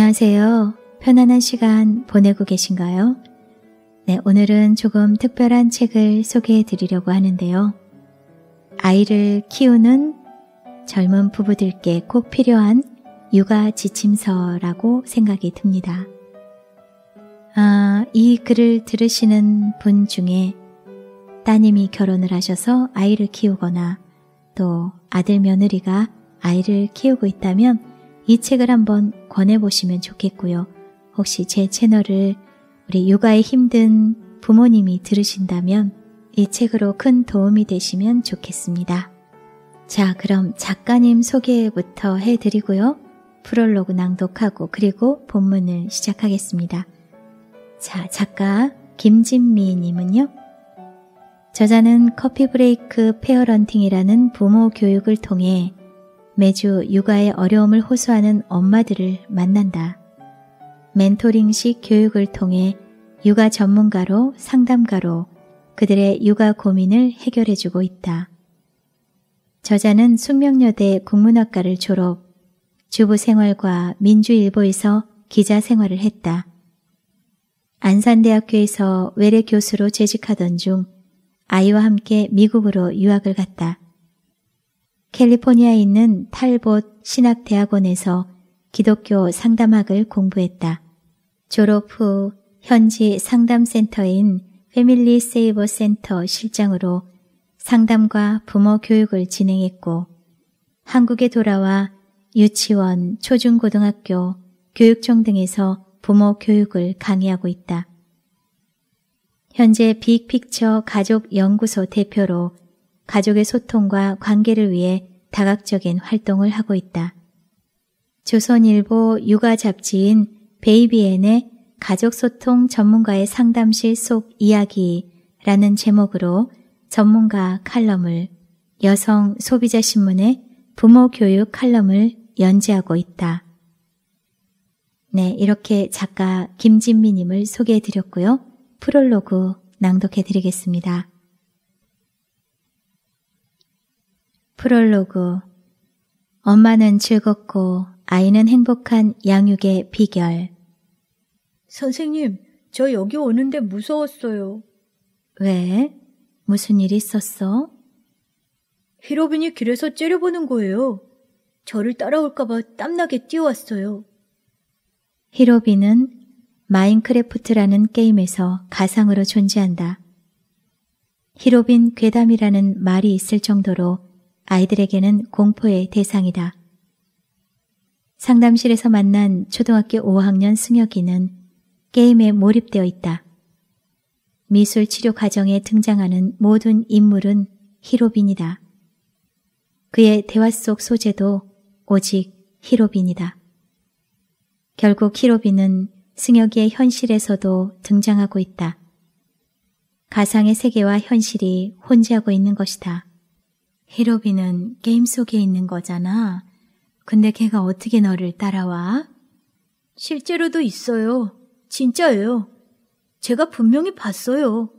안녕하세요. 편안한 시간 보내고 계신가요? 네, 오늘은 조금 특별한 책을 소개해 드리려고 하는데요. 아이를 키우는 젊은 부부들께 꼭 필요한 육아 지침서라고 생각이 듭니다. 아, 이 글을 들으시는 분 중에 따님이 결혼을 하셔서 아이를 키우거나 또 아들 며느리가 아이를 키우고 있다면 이 책을 한번 권해보시면 좋겠고요. 혹시 제 채널을 우리 육아에 힘든 부모님이 들으신다면 이 책으로 큰 도움이 되시면 좋겠습니다. 자, 그럼 작가님 소개부터 해드리고요. 프롤로그 낭독하고 그리고 본문을 시작하겠습니다. 자, 작가 김진미님은요. 저자는 커피 브레이크 페어런팅이라는 부모 교육을 통해 매주 육아의 어려움을 호소하는 엄마들을 만난다. 멘토링식 교육을 통해 육아 전문가로 상담가로 그들의 육아 고민을 해결해주고 있다. 저자는 숙명여대 국문학과를 졸업, 주부 생활과 민주일보에서 기자 생활을 했다. 안산대학교에서 외래 교수로 재직하던 중 아이와 함께 미국으로 유학을 갔다. 캘리포니아에 있는 탈봇 신학대학원에서 기독교 상담학을 공부했다. 졸업 후 현지 상담센터인 패밀리 세이버 센터 실장으로 상담과 부모 교육을 진행했고 한국에 돌아와 유치원, 초중고등학교, 교육청 등에서 부모 교육을 강의하고 있다. 현재 빅픽처 가족연구소 대표로 가족의 소통과 관계를 위해 다각적인 활동을 하고 있다. 조선일보 육아 잡지인 베이비엔의 가족소통 전문가의 상담실 속 이야기라는 제목으로 전문가 칼럼을 여성 소비자 신문의 부모 교육 칼럼을 연재하고 있다. 네, 이렇게 작가 김진미님을 소개해 드렸고요. 프롤로그 낭독해 드리겠습니다. 프롤로그 엄마는 즐겁고 아이는 행복한 양육의 비결 선생님, 저 여기 오는데 무서웠어요. 왜? 무슨 일 있었어? 히로빈이 길에서 째려보는 거예요. 저를 따라올까봐 땀나게 뛰어왔어요. 히로빈은 마인크래프트라는 게임에서 가상으로 존재한다. 히로빈 괴담이라는 말이 있을 정도로 아이들에게는 공포의 대상이다. 상담실에서 만난 초등학교 5학년 승혁이는 게임에 몰입되어 있다. 미술 치료 과정에 등장하는 모든 인물은 히로빈이다. 그의 대화 속 소재도 오직 히로빈이다. 결국 히로빈은 승혁이의 현실에서도 등장하고 있다. 가상의 세계와 현실이 혼재하고 있는 것이다. 히로비는 게임 속에 있는 거잖아. 근데 걔가 어떻게 너를 따라와? 실제로도 있어요. 진짜예요. 제가 분명히 봤어요.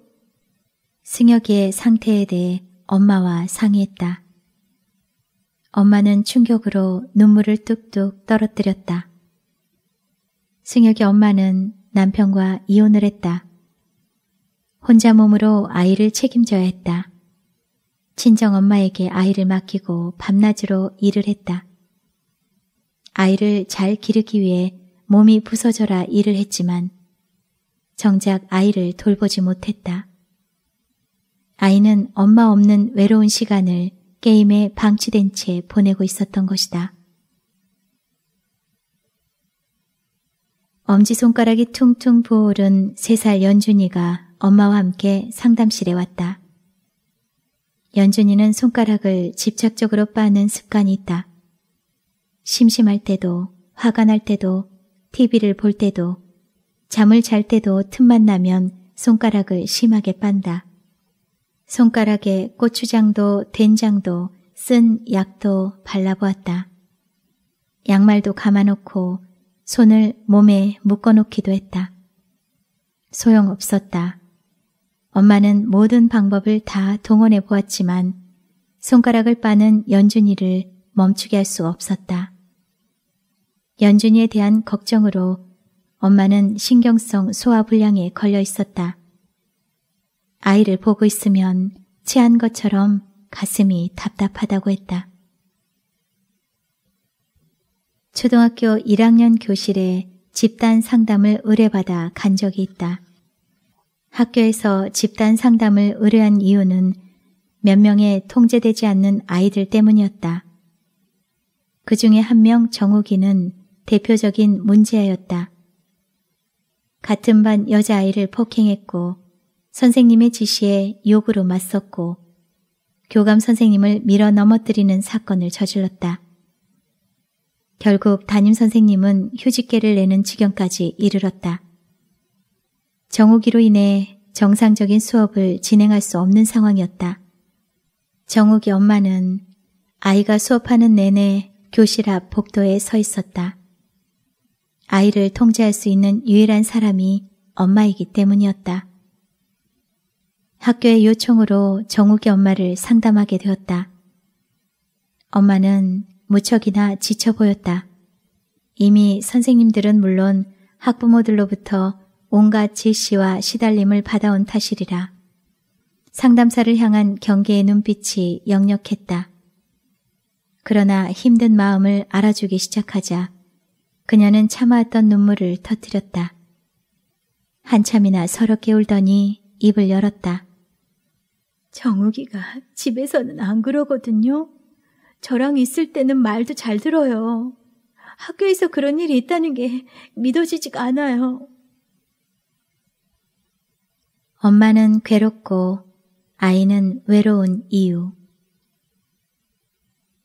승혁이의 상태에 대해 엄마와 상의했다. 엄마는 충격으로 눈물을 뚝뚝 떨어뜨렸다. 승혁이 엄마는 남편과 이혼을 했다. 혼자 몸으로 아이를 책임져야 했다. 친정 엄마에게 아이를 맡기고 밤낮으로 일을 했다. 아이를 잘 기르기 위해 몸이 부서져라 일을 했지만 정작 아이를 돌보지 못했다. 아이는 엄마 없는 외로운 시간을 게임에 방치된 채 보내고 있었던 것이다. 엄지손가락이 퉁퉁 부어오른 세 살 연준이가 엄마와 함께 상담실에 왔다. 연준이는 손가락을 집착적으로 빠는 습관이 있다. 심심할 때도, 화가 날 때도, TV를 볼 때도, 잠을 잘 때도 틈만 나면 손가락을 심하게 빤다. 손가락에 고추장도 된장도 쓴 약도 발라보았다. 양말도 감아놓고 손을 몸에 묶어놓기도 했다. 소용없었다. 엄마는 모든 방법을 다 동원해 보았지만 손가락을 빠는 연준이를 멈추게 할 수 없었다. 연준이에 대한 걱정으로 엄마는 신경성 소화불량에 걸려 있었다. 아이를 보고 있으면 체한 것처럼 가슴이 답답하다고 했다. 초등학교 1학년 교실에 집단 상담을 의뢰받아 간 적이 있다. 학교에서 집단 상담을 의뢰한 이유는 몇 명의 통제되지 않는 아이들 때문이었다. 그 중에 한 명 정욱이는 대표적인 문제였다. 같은 반 여자아이를 폭행했고 선생님의 지시에 욕으로 맞섰고 교감 선생님을 밀어 넘어뜨리는 사건을 저질렀다. 결국 담임 선생님은 휴직계를 내는 지경까지 이르렀다. 정욱이로 인해 정상적인 수업을 진행할 수 없는 상황이었다. 정욱이 엄마는 아이가 수업하는 내내 교실 앞 복도에 서 있었다. 아이를 통제할 수 있는 유일한 사람이 엄마이기 때문이었다. 학교의 요청으로 정욱이 엄마를 상담하게 되었다. 엄마는 무척이나 지쳐 보였다. 이미 선생님들은 물론 학부모들로부터 온갖 지시와 시달림을 받아온 탓이리라. 상담사를 향한 경계의 눈빛이 역력했다. 그러나 힘든 마음을 알아주기 시작하자 그녀는 참아왔던 눈물을 터뜨렸다. 한참이나 서럽게 울더니 입을 열었다. 정욱이가 집에서는 안 그러거든요. 저랑 있을 때는 말도 잘 들어요. 학교에서 그런 일이 있다는 게 믿어지지가 않아요. 엄마는 괴롭고 아이는 외로운 이유.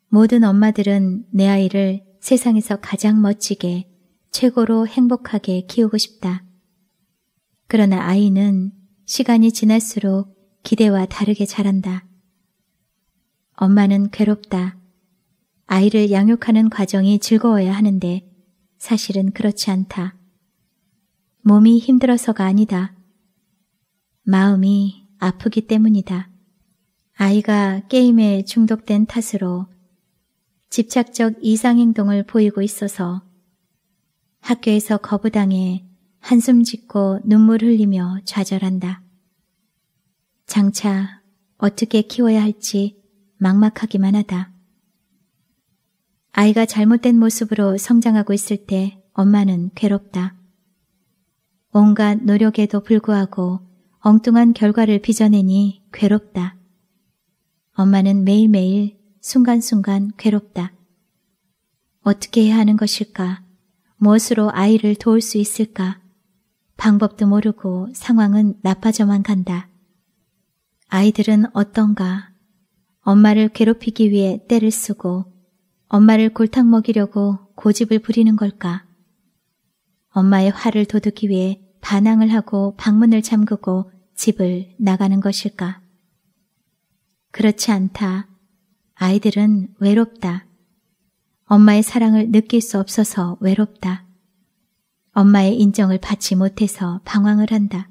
모든 엄마들은 내 아이를 세상에서 가장 멋지게, 최고로 행복하게 키우고 싶다. 그러나 아이는 시간이 지날수록 기대와 다르게 자란다. 엄마는 괴롭다. 아이를 양육하는 과정이 즐거워야 하는데 사실은 그렇지 않다. 몸이 힘들어서가 아니다. 마음이 아프기 때문이다. 아이가 게임에 중독된 탓으로 집착적 이상행동을 보이고 있어서 학교에서 거부당해 한숨 짓고 눈물 흘리며 좌절한다. 장차 어떻게 키워야 할지 막막하기만 하다. 아이가 잘못된 모습으로 성장하고 있을 때 엄마는 괴롭다. 온갖 노력에도 불구하고 엉뚱한 결과를 빚어내니 괴롭다. 엄마는 매일매일 순간순간 괴롭다. 어떻게 해야 하는 것일까? 무엇으로 아이를 도울 수 있을까? 방법도 모르고 상황은 나빠져만 간다. 아이들은 어떤가? 엄마를 괴롭히기 위해 때를 쓰고 엄마를 골탕 먹이려고 고집을 부리는 걸까? 엄마의 화를 돋우기 위해 반항을 하고 방문을 잠그고 집을 나가는 것일까? 그렇지 않다. 아이들은 외롭다. 엄마의 사랑을 느낄 수 없어서 외롭다. 엄마의 인정을 받지 못해서 방황을 한다.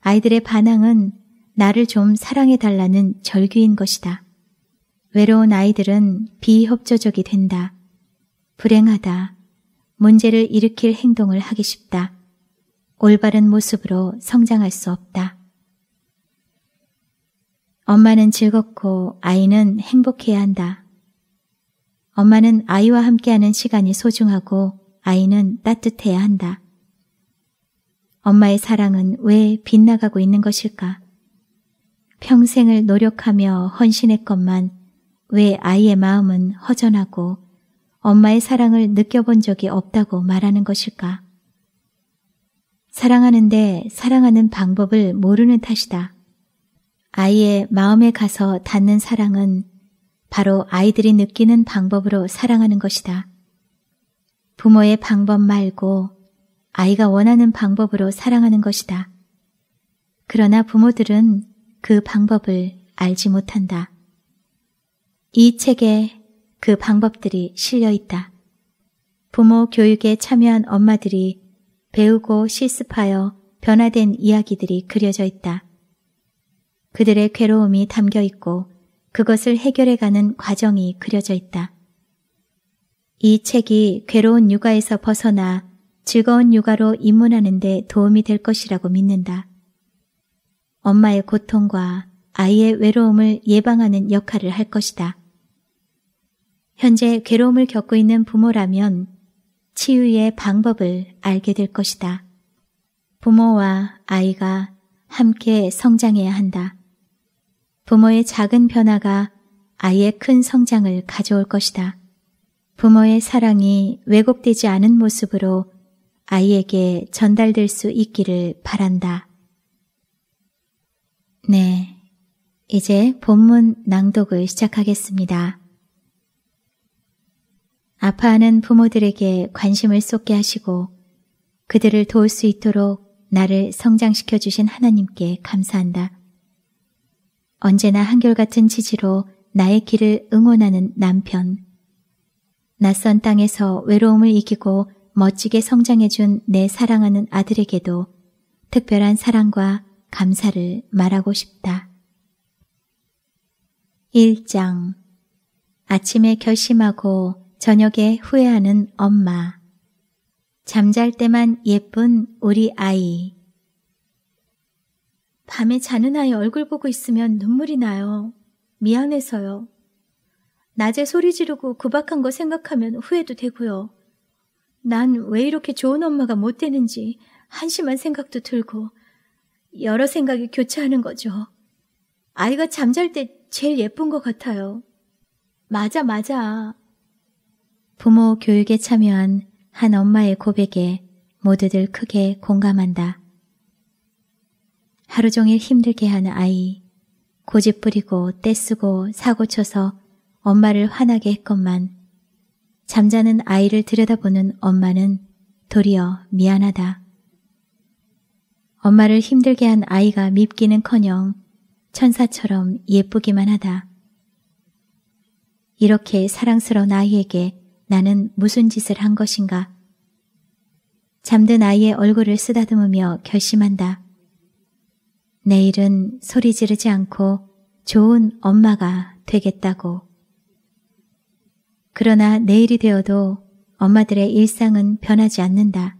아이들의 반항은 나를 좀 사랑해달라는 절규인 것이다. 외로운 아이들은 비협조적이 된다. 불행하다. 문제를 일으킬 행동을 하기 쉽다. 올바른 모습으로 성장할 수 없다. 엄마는 즐겁고 아이는 행복해야 한다. 엄마는 아이와 함께하는 시간이 소중하고 아이는 따뜻해야 한다. 엄마의 사랑은 왜 빗나가고 있는 것일까? 평생을 노력하며 헌신했건만 왜 아이의 마음은 허전하고 엄마의 사랑을 느껴본 적이 없다고 말하는 것일까? 사랑하는데 사랑하는 방법을 모르는 탓이다. 아이의 마음에 가서 닿는 사랑은 바로 아이들이 느끼는 방법으로 사랑하는 것이다. 부모의 방법 말고 아이가 원하는 방법으로 사랑하는 것이다. 그러나 부모들은 그 방법을 알지 못한다. 이 책에 그 방법들이 실려 있다. 부모 교육에 참여한 엄마들이 배우고 실습하여 변화된 이야기들이 그려져 있다. 그들의 괴로움이 담겨 있고 그것을 해결해가는 과정이 그려져 있다. 이 책이 괴로운 육아에서 벗어나 즐거운 육아로 입문하는 데 도움이 될 것이라고 믿는다. 엄마의 고통과 아이의 외로움을 예방하는 역할을 할 것이다. 현재 괴로움을 겪고 있는 부모라면 치유의 방법을 알게 될 것이다. 부모와 아이가 함께 성장해야 한다. 부모의 작은 변화가 아이의 큰 성장을 가져올 것이다. 부모의 사랑이 왜곡되지 않은 모습으로 아이에게 전달될 수 있기를 바란다. 네. 이제 본문 낭독을 시작하겠습니다. 아파하는 부모들에게 관심을 쏟게 하시고 그들을 도울 수 있도록 나를 성장시켜 주신 하나님께 감사한다. 언제나 한결같은 지지로 나의 길을 응원하는 남편. 낯선 땅에서 외로움을 이기고 멋지게 성장해준 내 사랑하는 아들에게도 특별한 사랑과 감사를 말하고 싶다. 1장 아침에 결심하고 저녁에 후회하는 엄마. 잠잘 때만 예쁜 우리 아이. 밤에 자는 아이 얼굴 보고 있으면 눈물이 나요. 미안해서요. 낮에 소리 지르고 구박한 거 생각하면 후회도 되고요. 난 왜 이렇게 좋은 엄마가 못 되는지 한심한 생각도 들고 여러 생각이 교차하는 거죠. 아이가 잠잘 때 제일 예쁜 것 같아요. 맞아, 맞아. 부모 교육에 참여한 한 엄마의 고백에 모두들 크게 공감한다. 하루 종일 힘들게 하는 아이, 고집 부리고 떼쓰고 사고쳐서 엄마를 화나게 했건만 잠자는 아이를 들여다보는 엄마는 도리어 미안하다. 엄마를 힘들게 한 아이가 밉기는커녕 천사처럼 예쁘기만 하다. 이렇게 사랑스러운 아이에게 나는 무슨 짓을 한 것인가? 잠든 아이의 얼굴을 쓰다듬으며 결심한다. 내일은 소리 지르지 않고 좋은 엄마가 되겠다고. 그러나 내일이 되어도 엄마들의 일상은 변하지 않는다.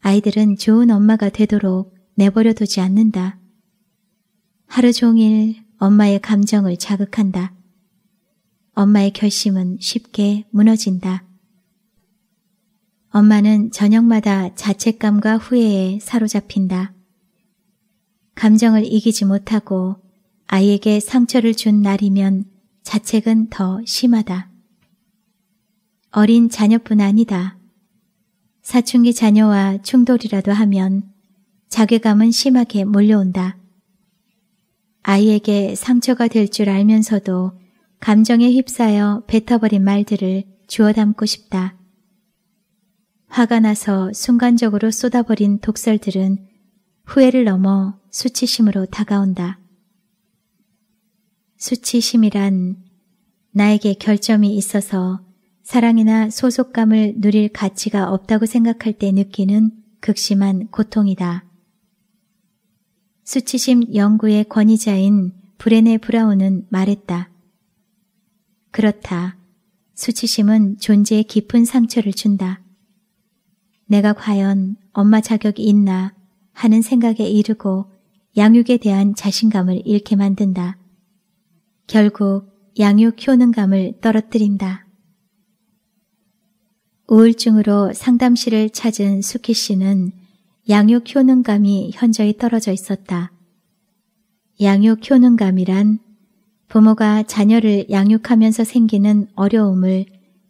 아이들은 좋은 엄마가 되도록 내버려 두지 않는다. 하루 종일 엄마의 감정을 자극한다. 엄마의 결심은 쉽게 무너진다. 엄마는 저녁마다 자책감과 후회에 사로잡힌다. 감정을 이기지 못하고 아이에게 상처를 준 날이면 자책은 더 심하다. 어린 자녀뿐 아니다. 사춘기 자녀와 충돌이라도 하면 자괴감은 심하게 몰려온다. 아이에게 상처가 될 줄 알면서도 감정에 휩싸여 뱉어버린 말들을 주워 담고 싶다. 화가 나서 순간적으로 쏟아버린 독설들은 후회를 넘어 수치심으로 다가온다. 수치심이란 나에게 결점이 있어서 사랑이나 소속감을 누릴 가치가 없다고 생각할 때 느끼는 극심한 고통이다. 수치심 연구의 권위자인 브레네 브라운은 말했다. 그렇다. 수치심은 존재에 깊은 상처를 준다. 내가 과연 엄마 자격이 있나 하는 생각에 이르고 양육에 대한 자신감을 잃게 만든다. 결국 양육 효능감을 떨어뜨린다. 우울증으로 상담실을 찾은 수키 씨는 양육 효능감이 현저히 떨어져 있었다. 양육 효능감이란 부모가 자녀를 양육하면서 생기는 어려움을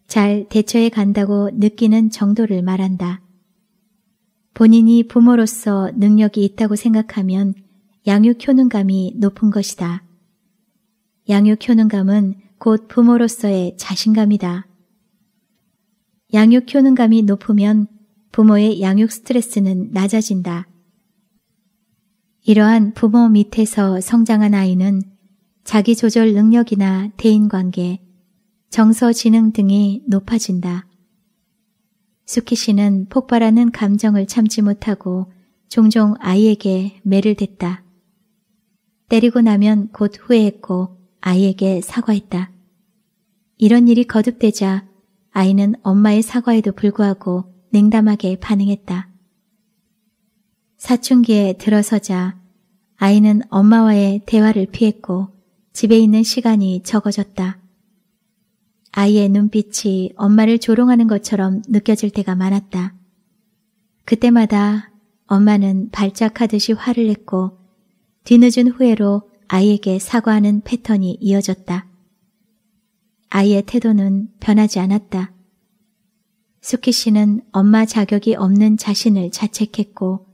잘 대처해 간다고 느끼는 정도를 말한다. 본인이 부모로서 능력이 있다고 생각하면 양육 효능감이 높은 것이다. 양육 효능감은 곧 부모로서의 자신감이다. 양육 효능감이 높으면 부모의 양육 스트레스는 낮아진다. 이러한 부모 밑에서 성장한 아이는 자기조절 능력이나 대인관계, 정서 지능 등이 높아진다. 수키 씨는 폭발하는 감정을 참지 못하고 종종 아이에게 매를 댔다. 때리고 나면 곧 후회했고 아이에게 사과했다. 이런 일이 거듭되자 아이는 엄마의 사과에도 불구하고 냉담하게 반응했다. 사춘기에 들어서자 아이는 엄마와의 대화를 피했고 집에 있는 시간이 적어졌다. 아이의 눈빛이 엄마를 조롱하는 것처럼 느껴질 때가 많았다. 그때마다 엄마는 발작하듯이 화를 냈고 뒤늦은 후회로 아이에게 사과하는 패턴이 이어졌다. 아이의 태도는 변하지 않았다. 수키 씨는 엄마 자격이 없는 자신을 자책했고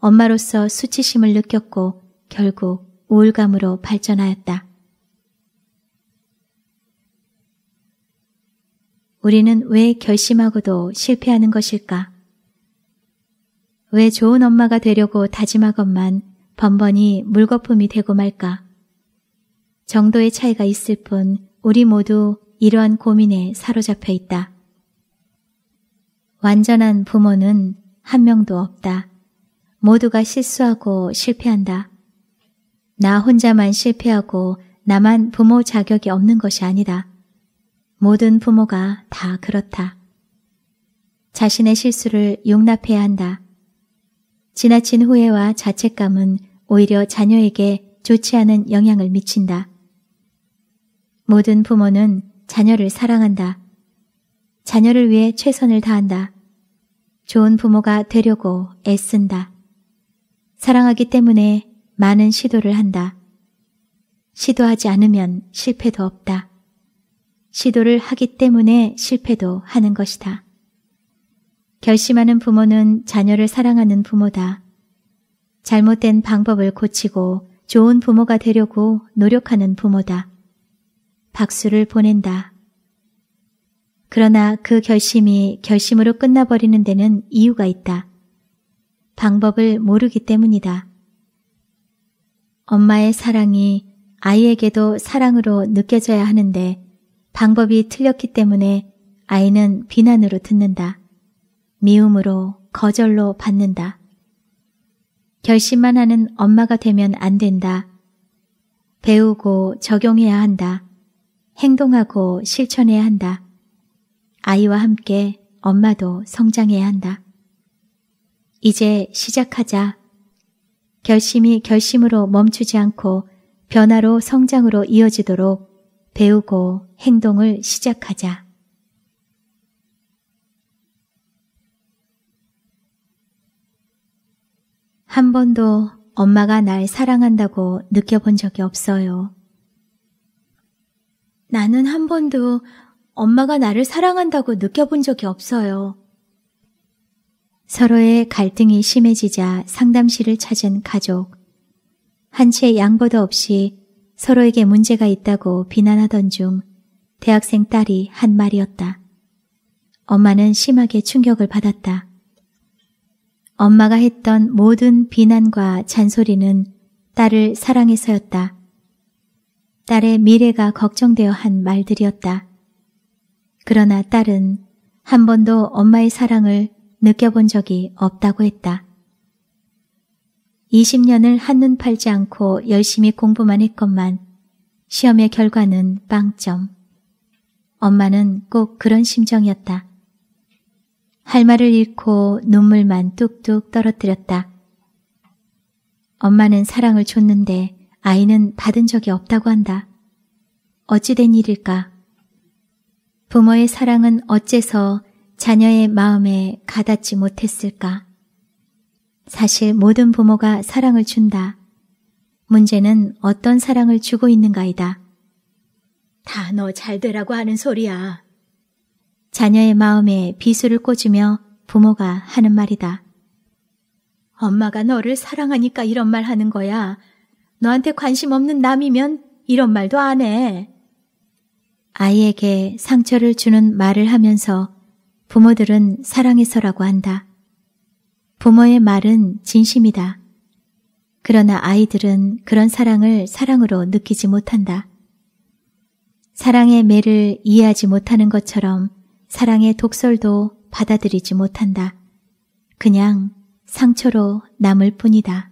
엄마로서 수치심을 느꼈고 결국 우울감으로 발전하였다. 우리는 왜 결심하고도 실패하는 것일까? 왜 좋은 엄마가 되려고 다짐하건만 번번이 물거품이 되고 말까? 정도의 차이가 있을 뿐 우리 모두 이러한 고민에 사로잡혀 있다. 완전한 부모는 한 명도 없다. 모두가 실수하고 실패한다. 나 혼자만 실패하고 나만 부모 자격이 없는 것이 아니다. 모든 부모가 다 그렇다. 자신의 실수를 용납해야 한다. 지나친 후회와 자책감은 오히려 자녀에게 좋지 않은 영향을 미친다. 모든 부모는 자녀를 사랑한다. 자녀를 위해 최선을 다한다. 좋은 부모가 되려고 애쓴다. 사랑하기 때문에 많은 시도를 한다. 시도하지 않으면 실패도 없다. 시도를 하기 때문에 실패도 하는 것이다. 결심하는 부모는 자녀를 사랑하는 부모다. 잘못된 방법을 고치고 좋은 부모가 되려고 노력하는 부모다. 박수를 보낸다. 그러나 그 결심이 결심으로 끝나버리는 데는 이유가 있다. 방법을 모르기 때문이다. 엄마의 사랑이 아이에게도 사랑으로 느껴져야 하는데 방법이 틀렸기 때문에 아이는 비난으로 듣는다. 미움으로, 거절로 받는다. 결심만 하는 엄마가 되면 안 된다. 배우고 적용해야 한다. 행동하고 실천해야 한다. 아이와 함께 엄마도 성장해야 한다. 이제 시작하자. 결심이 결심으로 멈추지 않고 변화로 성장으로 이어지도록 배우고 행동을 시작하자. 한 번도 엄마가 날 사랑한다고 느껴본 적이 없어요. 나는 한 번도 엄마가 나를 사랑한다고 느껴본 적이 없어요. 서로의 갈등이 심해지자 상담실을 찾은 가족. 한 채 양보도 없이 서로에게 문제가 있다고 비난하던 중 대학생 딸이 한 말이었다. 엄마는 심하게 충격을 받았다. 엄마가 했던 모든 비난과 잔소리는 딸을 사랑해서였다. 딸의 미래가 걱정되어 한 말들이었다. 그러나 딸은 한 번도 엄마의 사랑을 느껴본 적이 없다고 했다. 20년을 한눈 팔지 않고 열심히 공부만 했건만 시험의 결과는 빵점. 엄마는 꼭 그런 심정이었다. 할 말을 잃고 눈물만 뚝뚝 떨어뜨렸다. 엄마는 사랑을 줬는데 아이는 받은 적이 없다고 한다. 어찌된 일일까? 부모의 사랑은 어째서 자녀의 마음에 가닿지 못했을까? 사실 모든 부모가 사랑을 준다. 문제는 어떤 사랑을 주고 있는가이다. 다 너 잘 되라고 하는 소리야. 자녀의 마음에 비수를 꽂으며 부모가 하는 말이다. 엄마가 너를 사랑하니까 이런 말 하는 거야. 너한테 관심 없는 남이면 이런 말도 안 해. 아이에게 상처를 주는 말을 하면서 부모들은 사랑해서라고 한다. 부모의 말은 진심이다. 그러나 아이들은 그런 사랑을 사랑으로 느끼지 못한다. 사랑의 매를 이해하지 못하는 것처럼 사랑의 독설도 받아들이지 못한다. 그냥 상처로 남을 뿐이다.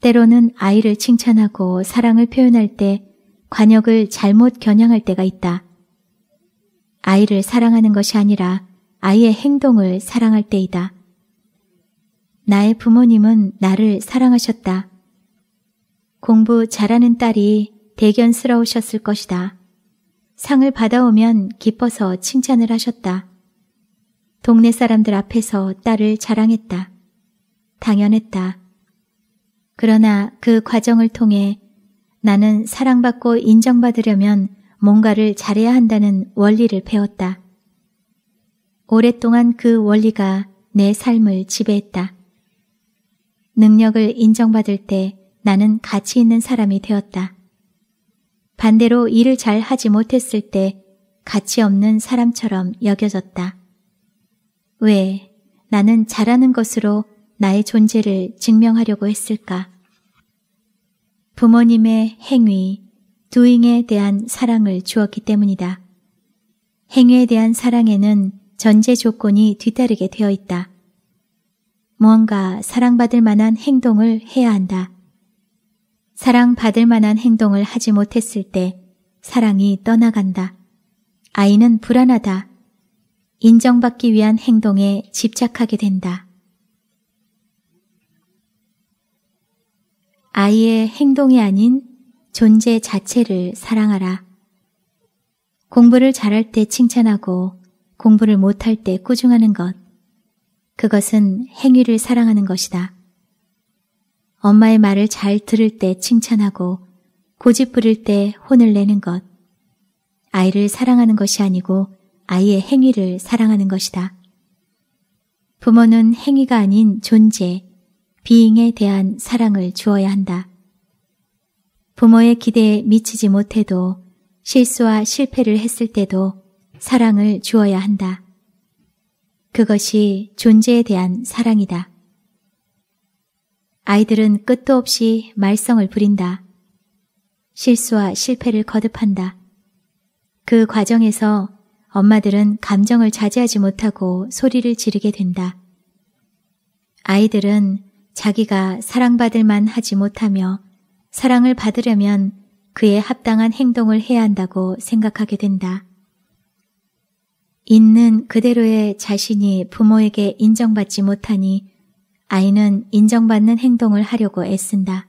때로는 아이를 칭찬하고 사랑을 표현할 때 관역을 잘못 겨냥할 때가 있다. 아이를 사랑하는 것이 아니라 아이의 행동을 사랑할 때이다. 나의 부모님은 나를 사랑하셨다. 공부 잘하는 딸이 대견스러우셨을 것이다. 상을 받아오면 기뻐서 칭찬을 하셨다. 동네 사람들 앞에서 딸을 자랑했다. 당연했다. 그러나 그 과정을 통해 나는 사랑받고 인정받으려면 뭔가를 잘해야 한다는 원리를 배웠다. 오랫동안 그 원리가 내 삶을 지배했다. 능력을 인정받을 때 나는 가치 있는 사람이 되었다. 반대로 일을 잘 하지 못했을 때 가치 없는 사람처럼 여겨졌다. 왜 나는 잘하는 것으로 나의 존재를 증명하려고 했을까? 부모님의 행위, 도잉에 대한 사랑을 주었기 때문이다. 행위에 대한 사랑에는 전제 조건이 뒤따르게 되어 있다. 무언가 사랑받을 만한 행동을 해야 한다. 사랑받을 만한 행동을 하지 못했을 때 사랑이 떠나간다. 아이는 불안하다. 인정받기 위한 행동에 집착하게 된다. 아이의 행동이 아닌 존재 자체를 사랑하라. 공부를 잘할 때 칭찬하고 공부를 못할 때 꾸중하는 것. 그것은 행위를 사랑하는 것이다. 엄마의 말을 잘 들을 때 칭찬하고 고집 부릴 때 혼을 내는 것. 아이를 사랑하는 것이 아니고 아이의 행위를 사랑하는 것이다. 부모는 행위가 아닌 존재, 비잉에 대한 사랑을 주어야 한다. 부모의 기대에 미치지 못해도 실수와 실패를 했을 때도 사랑을 주어야 한다. 그것이 존재에 대한 사랑이다. 아이들은 끝도 없이 말썽을 부린다. 실수와 실패를 거듭한다. 그 과정에서 엄마들은 감정을 자제하지 못하고 소리를 지르게 된다. 아이들은 자기가 사랑받을 만 하지 못하며 사랑을 받으려면 그에 합당한 행동을 해야 한다고 생각하게 된다. 있는 그대로의 자신이 부모에게 인정받지 못하니 아이는 인정받는 행동을 하려고 애쓴다.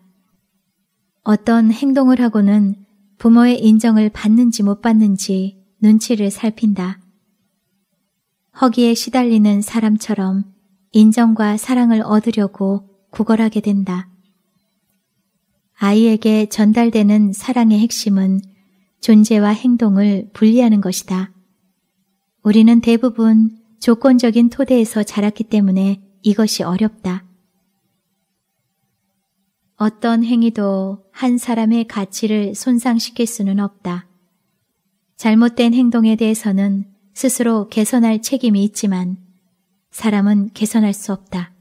어떤 행동을 하고는 부모의 인정을 받는지 못 받는지 눈치를 살핀다. 허기에 시달리는 사람처럼 인정과 사랑을 얻으려고 구걸하게 된다. 아이에게 전달되는 사랑의 핵심은 존재와 행동을 분리하는 것이다. 우리는 대부분 조건적인 토대에서 자랐기 때문에 이것이 어렵다. 어떤 행위도 한 사람의 가치를 손상시킬 수는 없다. 잘못된 행동에 대해서는 스스로 개선할 책임이 있지만 사람은 개선할 수 없다.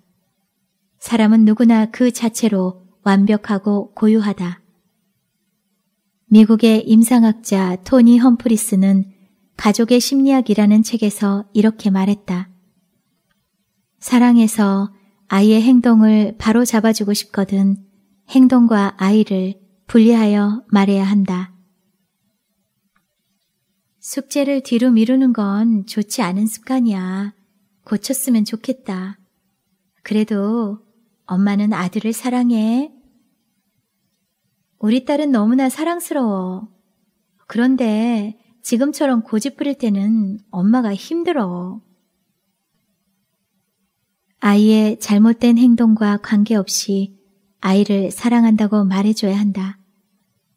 사람은 누구나 그 자체로 완벽하고 고유하다. 미국의 임상학자 토니 험프리스는 가족의 심리학이라는 책에서 이렇게 말했다. 사랑에서 아이의 행동을 바로 잡아주고 싶거든 행동과 아이를 분리하여 말해야 한다. 숙제를 뒤로 미루는 건 좋지 않은 습관이야. 고쳤으면 좋겠다. 그래도 엄마는 아들을 사랑해. 우리 딸은 너무나 사랑스러워. 그런데 지금처럼 고집 부릴 때는 엄마가 힘들어. 아이의 잘못된 행동과 관계없이 아이를 사랑한다고 말해줘야 한다.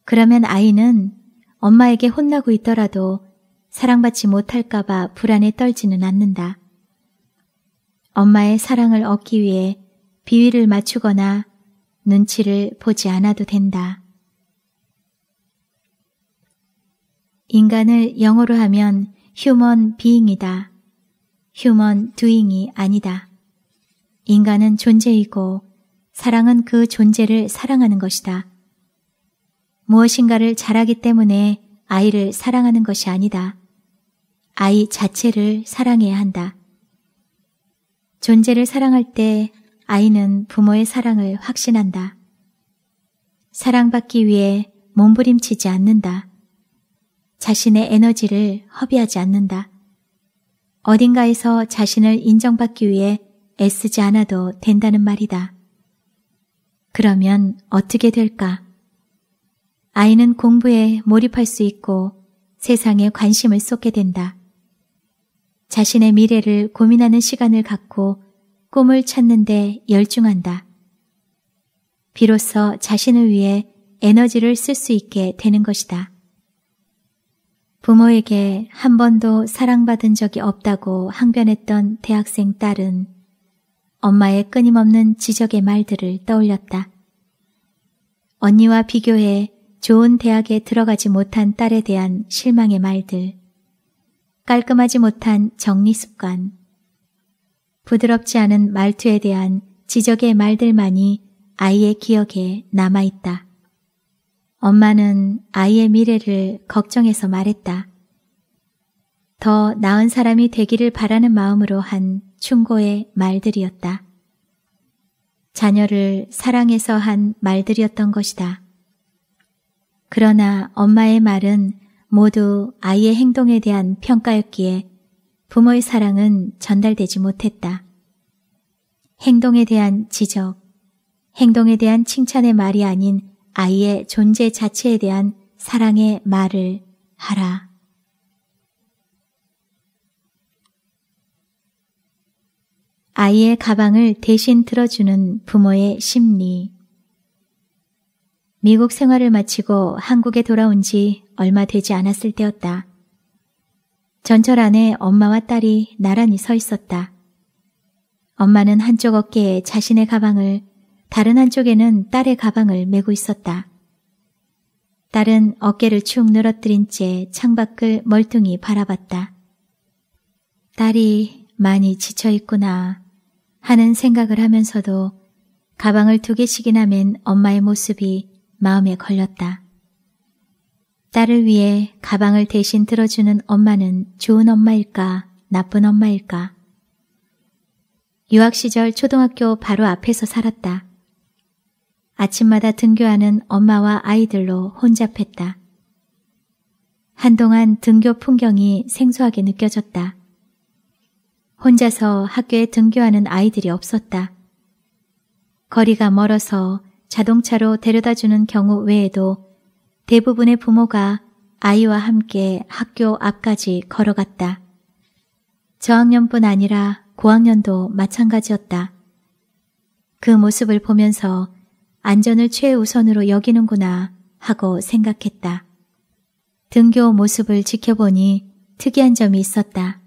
그러면 아이는 엄마에게 혼나고 있더라도 사랑받지 못할까봐 불안에 떨지는 않는다. 엄마의 사랑을 얻기 위해 비위를 맞추거나 눈치를 보지 않아도 된다. 인간을 영어로 하면 human being이다. human doing이 아니다. 인간은 존재이고 사랑은 그 존재를 사랑하는 것이다. 무엇인가를 잘하기 때문에 아이를 사랑하는 것이 아니다. 아이 자체를 사랑해야 한다. 존재를 사랑할 때 아이는 부모의 사랑을 확신한다. 사랑받기 위해 몸부림치지 않는다. 자신의 에너지를 허비하지 않는다. 어딘가에서 자신을 인정받기 위해 애쓰지 않아도 된다는 말이다. 그러면 어떻게 될까? 아이는 공부에 몰입할 수 있고 세상에 관심을 쏟게 된다. 자신의 미래를 고민하는 시간을 갖고 꿈을 찾는데 열중한다. 비로소 자신을 위해 에너지를 쓸 수 있게 되는 것이다. 부모에게 한 번도 사랑받은 적이 없다고 항변했던 대학생 딸은 엄마의 끊임없는 지적의 말들을 떠올렸다. 언니와 비교해 좋은 대학에 들어가지 못한 딸에 대한 실망의 말들, 깔끔하지 못한 정리 습관, 부드럽지 않은 말투에 대한 지적의 말들만이 아이의 기억에 남아있다. 엄마는 아이의 미래를 걱정해서 말했다. 더 나은 사람이 되기를 바라는 마음으로 한 충고의 말들이었다. 자녀를 사랑해서 한 말들이었던 것이다. 그러나 엄마의 말은 모두 아이의 행동에 대한 평가였기에 부모의 사랑은 전달되지 못했다. 행동에 대한 지적, 행동에 대한 칭찬의 말이 아닌 아이의 존재 자체에 대한 사랑의 말을 하라. 아이의 가방을 대신 들어주는 부모의 심리. 미국 생활을 마치고 한국에 돌아온 지 얼마 되지 않았을 때였다. 전철 안에 엄마와 딸이 나란히 서 있었다. 엄마는 한쪽 어깨에 자신의 가방을 다른 한쪽에는 딸의 가방을 메고 있었다. 딸은 어깨를 축 늘어뜨린 채 창밖을 멀뚱히 바라봤다. 딸이 많이 지쳐있구나 하는 생각을 하면서도 가방을 두 개씩이나 맨 엄마의 모습이 마음에 걸렸다. 딸을 위해 가방을 대신 들어주는 엄마는 좋은 엄마일까, 나쁜 엄마일까? 유학 시절 초등학교 바로 앞에서 살았다. 아침마다 등교하는 엄마와 아이들로 혼잡했다. 한동안 등교 풍경이 생소하게 느껴졌다. 혼자서 학교에 등교하는 아이들이 없었다. 거리가 멀어서 자동차로 데려다주는 경우 외에도 대부분의 부모가 아이와 함께 학교 앞까지 걸어갔다. 저학년뿐 아니라 고학년도 마찬가지였다. 그 모습을 보면서 안전을 최우선으로 여기는구나 하고 생각했다. 등교 모습을 지켜보니 특이한 점이 있었다.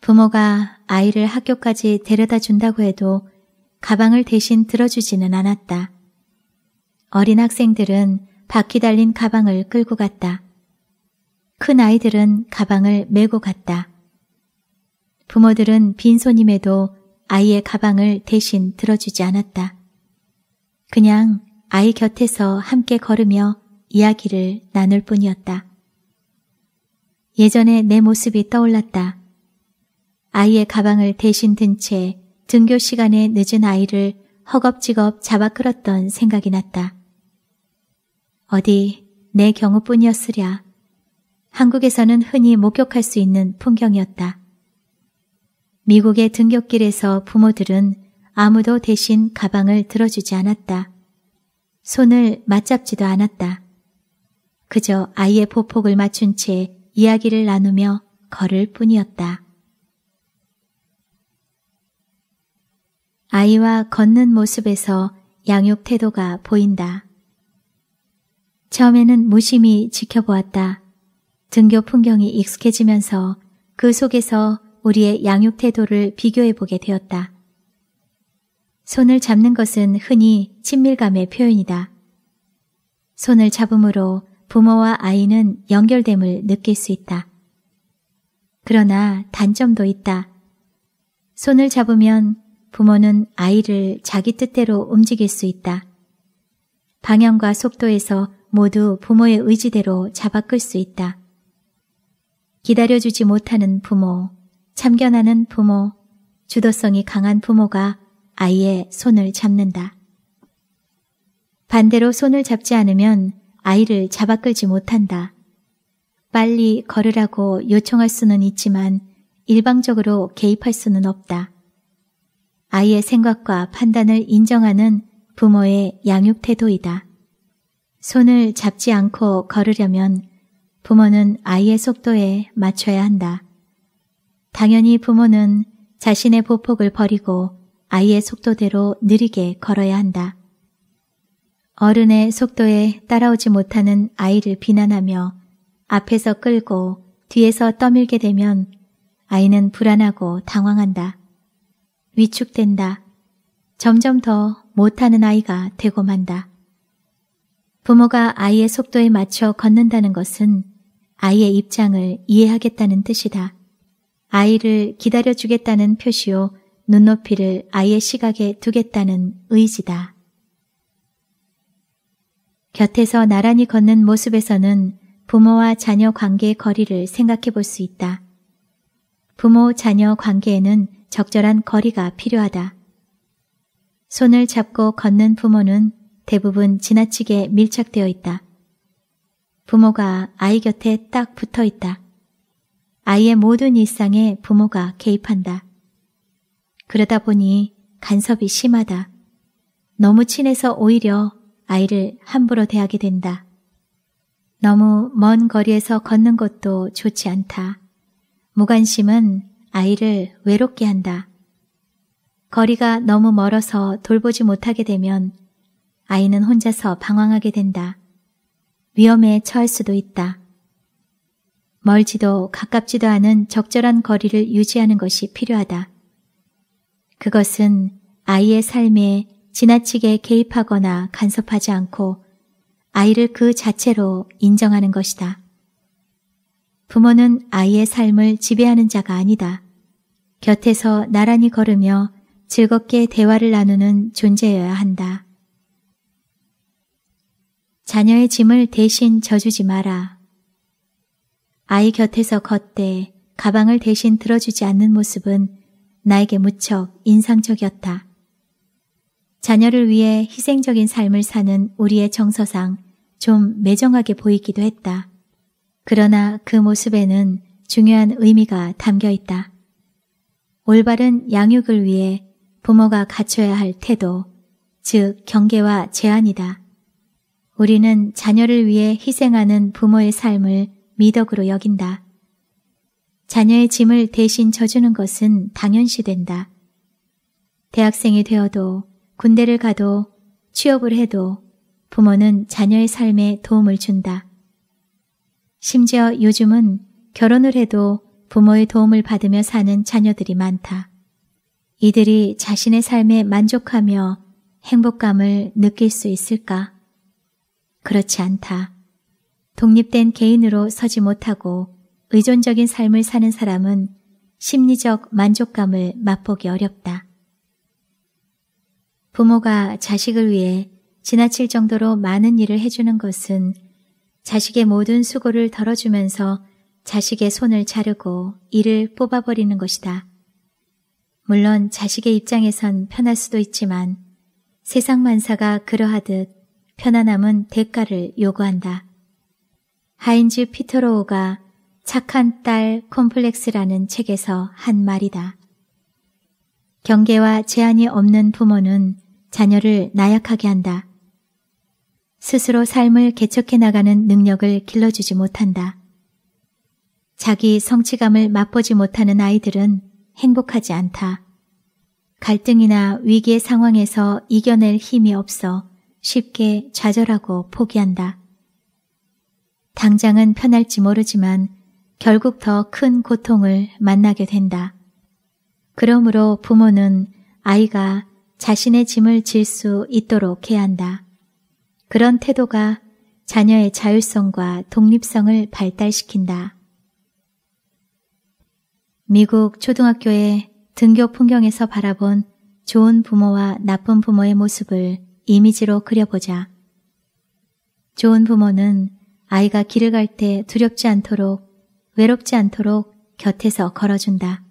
부모가 아이를 학교까지 데려다 준다고 해도 가방을 대신 들어주지는 않았다. 어린 학생들은 바퀴 달린 가방을 끌고 갔다. 큰 아이들은 가방을 메고 갔다. 부모들은 빈손임에도 아이의 가방을 대신 들어주지 않았다. 그냥 아이 곁에서 함께 걸으며 이야기를 나눌 뿐이었다. 예전에 내 모습이 떠올랐다. 아이의 가방을 대신 든 채 등교 시간에 늦은 아이를 허겁지겁 잡아 끌었던 생각이 났다. 어디 내 경우뿐이었으랴. 한국에서는 흔히 목격할 수 있는 풍경이었다. 미국의 등굣길에서 부모들은 아무도 대신 가방을 들어주지 않았다. 손을 맞잡지도 않았다. 그저 아이의 보폭을 맞춘 채 이야기를 나누며 걸을 뿐이었다. 아이와 걷는 모습에서 양육 태도가 보인다. 처음에는 무심히 지켜보았다. 등교 풍경이 익숙해지면서 그 속에서 우리의 양육 태도를 비교해보게 되었다. 손을 잡는 것은 흔히 친밀감의 표현이다. 손을 잡음으로 부모와 아이는 연결됨을 느낄 수 있다. 그러나 단점도 있다. 손을 잡으면 부모는 아이를 자기 뜻대로 움직일 수 있다. 방향과 속도에서 모두 부모의 의지대로 잡아 끌 수 있다. 기다려주지 못하는 부모, 참견하는 부모, 주도성이 강한 부모가 아이의 손을 잡는다. 반대로 손을 잡지 않으면 아이를 잡아 끌지 못한다. 빨리 걸으라고 요청할 수는 있지만 일방적으로 개입할 수는 없다. 아이의 생각과 판단을 인정하는 부모의 양육 태도이다. 손을 잡지 않고 걸으려면 부모는 아이의 속도에 맞춰야 한다. 당연히 부모는 자신의 보폭을 버리고 아이의 속도대로 느리게 걸어야 한다. 어른의 속도에 따라오지 못하는 아이를 비난하며 앞에서 끌고 뒤에서 떠밀게 되면 아이는 불안하고 당황한다. 위축된다. 점점 더 못하는 아이가 되고 만다. 부모가 아이의 속도에 맞춰 걷는다는 것은 아이의 입장을 이해하겠다는 뜻이다. 아이를 기다려주겠다는 표시요 눈높이를 아예 시각에 두겠다는 의지다. 곁에서 나란히 걷는 모습에서는 부모와 자녀 관계의 거리를 생각해 볼 수 있다. 부모 자녀 관계에는 적절한 거리가 필요하다. 손을 잡고 걷는 부모는 대부분 지나치게 밀착되어 있다. 부모가 아이 곁에 딱 붙어 있다. 아이의 모든 일상에 부모가 개입한다. 그러다 보니 간섭이 심하다. 너무 친해서 오히려 아이를 함부로 대하게 된다. 너무 먼 거리에서 걷는 것도 좋지 않다. 무관심은 아이를 외롭게 한다. 거리가 너무 멀어서 돌보지 못하게 되면 아이는 혼자서 방황하게 된다. 위험에 처할 수도 있다. 멀지도 가깝지도 않은 적절한 거리를 유지하는 것이 필요하다. 그것은 아이의 삶에 지나치게 개입하거나 간섭하지 않고 아이를 그 자체로 인정하는 것이다. 부모는 아이의 삶을 지배하는 자가 아니다. 곁에서 나란히 걸으며 즐겁게 대화를 나누는 존재여야 한다. 자녀의 짐을 대신 져주지 마라. 아이 곁에서 걷되 가방을 대신 들어주지 않는 모습은 나에게 무척 인상적이었다. 자녀를 위해 희생적인 삶을 사는 우리의 정서상 좀 매정하게 보이기도 했다. 그러나 그 모습에는 중요한 의미가 담겨 있다. 올바른 양육을 위해 부모가 갖춰야 할 태도, 즉 경계와 제한이다. 우리는 자녀를 위해 희생하는 부모의 삶을 미덕으로 여긴다. 자녀의 짐을 대신 져주는 것은 당연시된다. 대학생이 되어도 군대를 가도 취업을 해도 부모는 자녀의 삶에 도움을 준다. 심지어 요즘은 결혼을 해도 부모의 도움을 받으며 사는 자녀들이 많다. 이들이 자신의 삶에 만족하며 행복감을 느낄 수 있을까? 그렇지 않다. 독립된 개인으로 서지 못하고 의존적인 삶을 사는 사람은 심리적 만족감을 맛보기 어렵다. 부모가 자식을 위해 지나칠 정도로 많은 일을 해주는 것은 자식의 모든 수고를 덜어주면서 자식의 손을 자르고 이를 뽑아버리는 것이다. 물론 자식의 입장에선 편할 수도 있지만 세상 만사가 그러하듯 편안함은 대가를 요구한다. 하인즈 피터로우가 착한 딸 콤플렉스라는 책에서 한 말이다. 경계와 제한이 없는 부모는 자녀를 나약하게 한다. 스스로 삶을 개척해 나가는 능력을 길러주지 못한다. 자기 성취감을 맛보지 못하는 아이들은 행복하지 않다. 갈등이나 위기의 상황에서 이겨낼 힘이 없어 쉽게 좌절하고 포기한다. 당장은 편할지 모르지만 결국 더 큰 고통을 만나게 된다. 그러므로 부모는 아이가 자신의 짐을 질 수 있도록 해야 한다. 그런 태도가 자녀의 자율성과 독립성을 발달시킨다. 미국 초등학교의 등교 풍경에서 바라본 좋은 부모와 나쁜 부모의 모습을 이미지로 그려보자. 좋은 부모는 아이가 길을 갈 때 두렵지 않도록 외롭지 않도록 곁에서 걸어준다.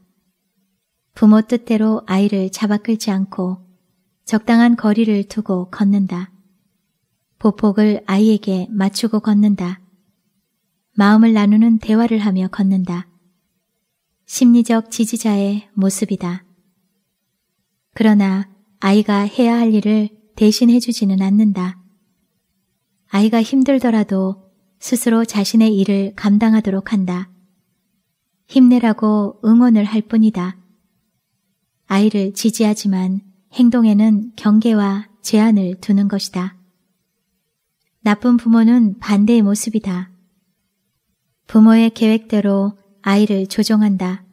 부모 뜻대로 아이를 잡아 끌지 않고 적당한 거리를 두고 걷는다. 보폭을 아이에게 맞추고 걷는다. 마음을 나누는 대화를 하며 걷는다. 심리적 지지자의 모습이다. 그러나 아이가 해야 할 일을 대신해 주지는 않는다. 아이가 힘들더라도 스스로 자신의 일을 감당하도록 한다. 힘내라고 응원을 할 뿐이다. 아이를 지지하지만 행동에는 경계와 제한을 두는 것이다. 나쁜 부모는 반대의 모습이다. 부모의 계획대로 아이를 조종한다.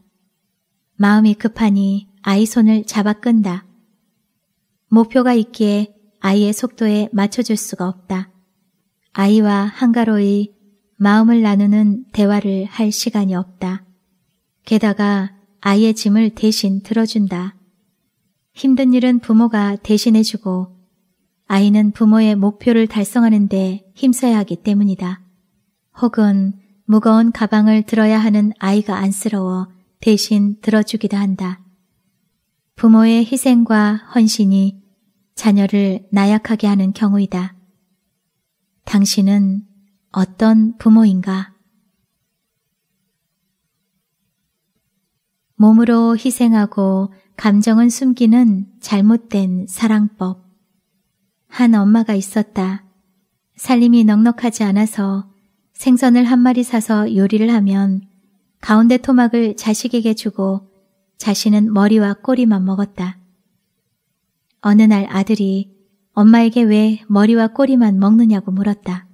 마음이 급하니 아이 손을 잡아 끈다. 목표가 있기에 아이의 속도에 맞춰줄 수가 없다. 아이와 한가로이 마음을 나누는 대화를 할 시간이 없다. 게다가 아이의 짐을 대신 들어준다. 힘든 일은 부모가 대신해주고 아이는 부모의 목표를 달성하는데 힘써야 하기 때문이다. 혹은 무거운 가방을 들어야 하는 아이가 안쓰러워 대신 들어주기도 한다. 부모의 희생과 헌신이 자녀를 나약하게 하는 경우이다. 당신은 어떤 부모인가? 몸으로 희생하고 감정은 숨기는 잘못된 사랑법. 한 엄마가 있었다. 살림이 넉넉하지 않아서 생선을 한 마리 사서 요리를 하면 가운데 토막을 자식에게 주고 자신은 머리와 꼬리만 먹었다. 어느 날 아들이 엄마에게 왜 머리와 꼬리만 먹느냐고 물었다.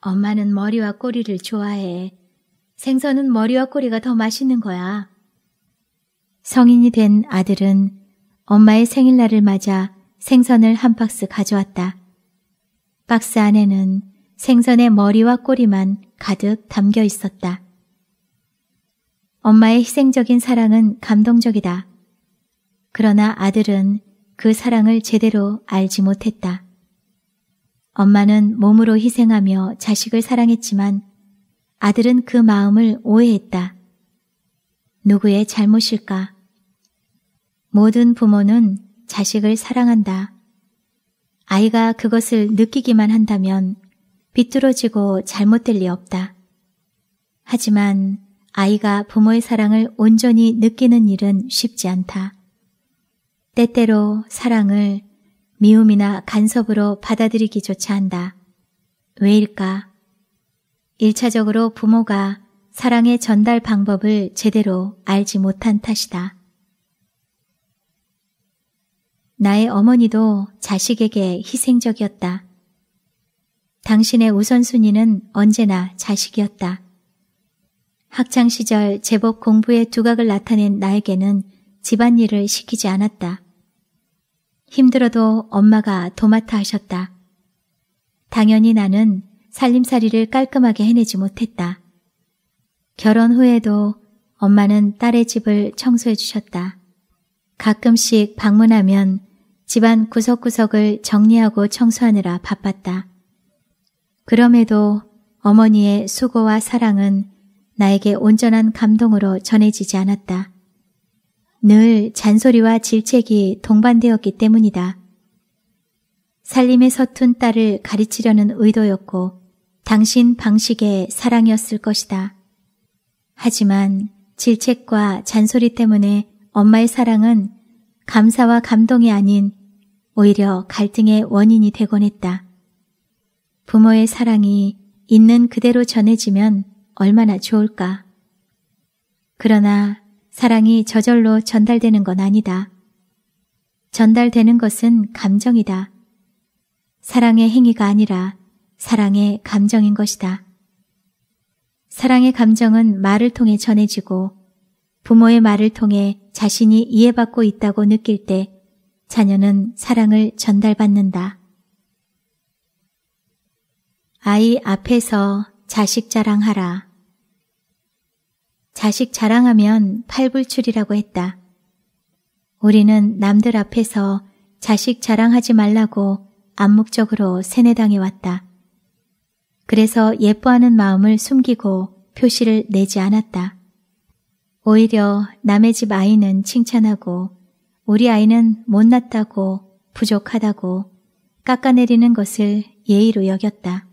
엄마는 머리와 꼬리를 좋아해. 생선은 머리와 꼬리가 더 맛있는 거야. 성인이 된 아들은 엄마의 생일날을 맞아 생선을 한 박스 가져왔다. 박스 안에는 생선의 머리와 꼬리만 가득 담겨 있었다. 엄마의 희생적인 사랑은 감동적이다. 그러나 아들은 그 사랑을 제대로 알지 못했다. 엄마는 몸으로 희생하며 자식을 사랑했지만 아들은 그 마음을 오해했다. 누구의 잘못일까? 모든 부모는 자식을 사랑한다. 아이가 그것을 느끼기만 한다면 비뚤어지고 잘못될 리 없다. 하지만 아이가 부모의 사랑을 온전히 느끼는 일은 쉽지 않다. 때때로 사랑을 미움이나 간섭으로 받아들이기조차 한다. 왜일까? 일차적으로 부모가 사랑의 전달 방법을 제대로 알지 못한 탓이다. 나의 어머니도 자식에게 희생적이었다. 당신의 우선순위는 언제나 자식이었다. 학창시절 제법 공부의 두각을 나타낸 나에게는 집안일을 시키지 않았다. 힘들어도 엄마가 도맡아 하셨다. 당연히 나는 살림살이를 깔끔하게 해내지 못했다. 결혼 후에도 엄마는 딸의 집을 청소해 주셨다. 가끔씩 방문하면 집안 구석구석을 정리하고 청소하느라 바빴다. 그럼에도 어머니의 수고와 사랑은 나에게 온전한 감동으로 전해지지 않았다. 늘 잔소리와 질책이 동반되었기 때문이다. 살림에 서툰 딸을 가르치려는 의도였고 당신 방식의 사랑이었을 것이다. 하지만 질책과 잔소리 때문에 엄마의 사랑은 감사와 감동이 아닌 오히려 갈등의 원인이 되곤 했다. 부모의 사랑이 있는 그대로 전해지면 얼마나 좋을까. 그러나 사랑이 저절로 전달되는 건 아니다. 전달되는 것은 감정이다. 사랑의 행위가 아니라 사랑의 감정인 것이다. 사랑의 감정은 말을 통해 전해지고 부모의 말을 통해 자신이 이해받고 있다고 느낄 때 자녀는 사랑을 전달받는다. 아이 앞에서 자식 자랑하라. 자식 자랑하면 팔불출이라고 했다. 우리는 남들 앞에서 자식 자랑하지 말라고 암묵적으로 세뇌당해 왔다. 그래서 예뻐하는 마음을 숨기고 표시를 내지 않았다. 오히려 남의 집 아이는 칭찬하고 우리 아이는 못났다고 부족하다고 깎아내리는 것을 예의로 여겼다.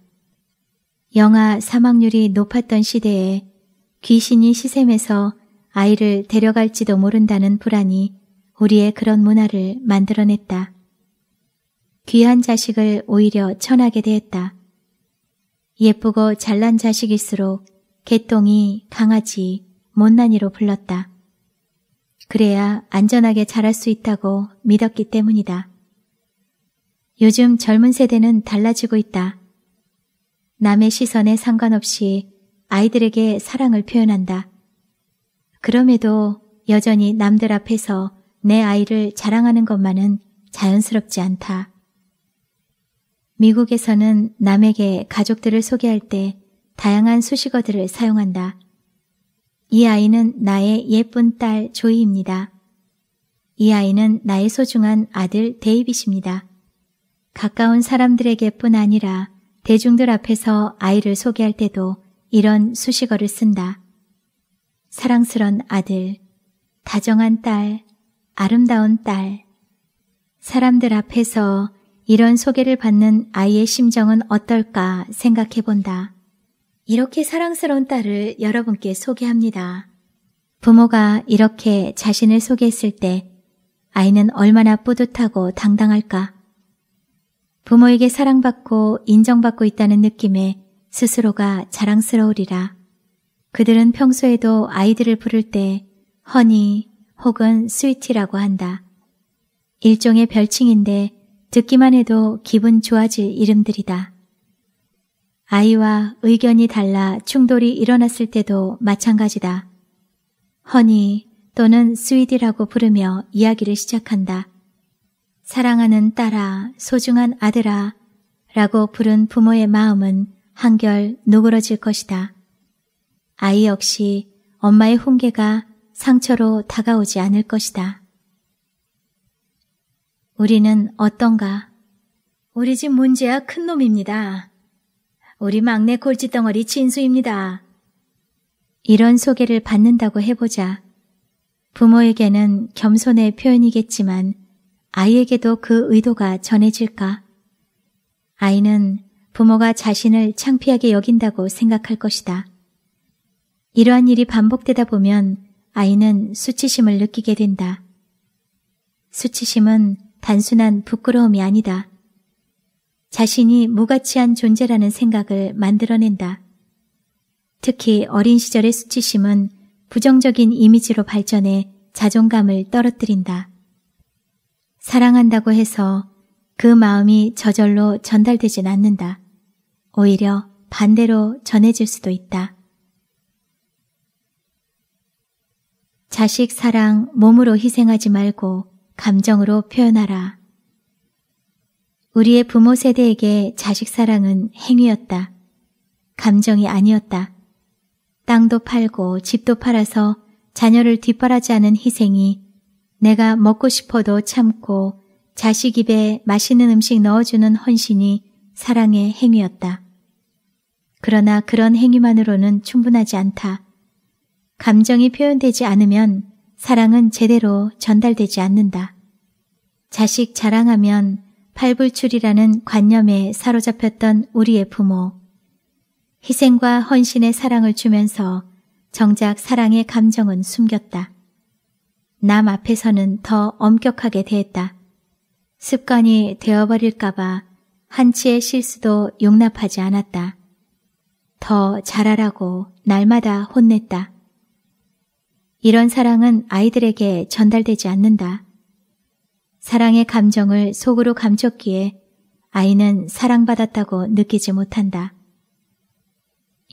영아 사망률이 높았던 시대에 귀신이 시샘에서 아이를 데려갈지도 모른다는 불안이 우리의 그런 문화를 만들어냈다. 귀한 자식을 오히려 천하게 대했다. 예쁘고 잘난 자식일수록 개똥이, 강아지, 못난이로 불렀다. 그래야 안전하게 자랄 수 있다고 믿었기 때문이다. 요즘 젊은 세대는 달라지고 있다. 남의 시선에 상관없이 아이들에게 사랑을 표현한다. 그럼에도 여전히 남들 앞에서 내 아이를 자랑하는 것만은 자연스럽지 않다. 미국에서는 남에게 가족들을 소개할 때 다양한 수식어들을 사용한다. 이 아이는 나의 예쁜 딸 조이입니다. 이 아이는 나의 소중한 아들 데이빗입니다. 가까운 사람들에게뿐 아니라 대중들 앞에서 아이를 소개할 때도 이런 수식어를 쓴다. 사랑스런 아들, 다정한 딸, 아름다운 딸. 사람들 앞에서 이런 소개를 받는 아이의 심정은 어떨까 생각해 본다. 이렇게 사랑스러운 딸을 여러분께 소개합니다. 부모가 이렇게 자신을 소개했을 때 아이는 얼마나 뿌듯하고 당당할까. 부모에게 사랑받고 인정받고 있다는 느낌에 스스로가 자랑스러우리라. 그들은 평소에도 아이들을 부를 때 허니 혹은 스위티라고 한다. 일종의 별칭인데 듣기만 해도 기분 좋아질 이름들이다. 아이와 의견이 달라 충돌이 일어났을 때도 마찬가지다. 허니 또는 스위디라고 부르며 이야기를 시작한다. 사랑하는 딸아, 소중한 아들아 라고 부른 부모의 마음은 한결 누그러질 것이다. 아이 역시 엄마의 훈계가 상처로 다가오지 않을 것이다. 우리는 어떤가? 우리 집 문제야 큰 놈입니다. 우리 막내 골칫덩어리 진수입니다. 이런 소개를 받는다고 해보자. 부모에게는 겸손의 표현이겠지만 아이에게도 그 의도가 전해질까? 아이는 부모가 자신을 창피하게 여긴다고 생각할 것이다. 이러한 일이 반복되다 보면 아이는 수치심을 느끼게 된다. 수치심은 단순한 부끄러움이 아니다. 자신이 무가치한 존재라는 생각을 만들어낸다. 특히 어린 시절의 수치심은 부정적인 이미지로 발전해 자존감을 떨어뜨린다. 사랑한다고 해서 그 마음이 저절로 전달되진 않는다. 오히려 반대로 전해질 수도 있다. 자식 사랑 몸으로 희생하지 말고 감정으로 표현하라. 우리의 부모 세대에게 자식 사랑은 행위였다. 감정이 아니었다. 땅도 팔고 집도 팔아서 자녀를 뒷바라지 하는 희생이 내가 먹고 싶어도 참고 자식 입에 맛있는 음식 넣어주는 헌신이 사랑의 행위였다. 그러나 그런 행위만으로는 충분하지 않다. 감정이 표현되지 않으면 사랑은 제대로 전달되지 않는다. 자식 자랑하면 팔불출이라는 관념에 사로잡혔던 우리의 부모. 희생과 헌신의 사랑을 주면서 정작 사랑의 감정은 숨겼다. 남 앞에서는 더 엄격하게 대했다. 습관이 되어버릴까봐 한치의 실수도 용납하지 않았다. 더 잘하라고 날마다 혼냈다. 이런 사랑은 아이들에게 전달되지 않는다. 사랑의 감정을 속으로 감췄기에 아이는 사랑받았다고 느끼지 못한다.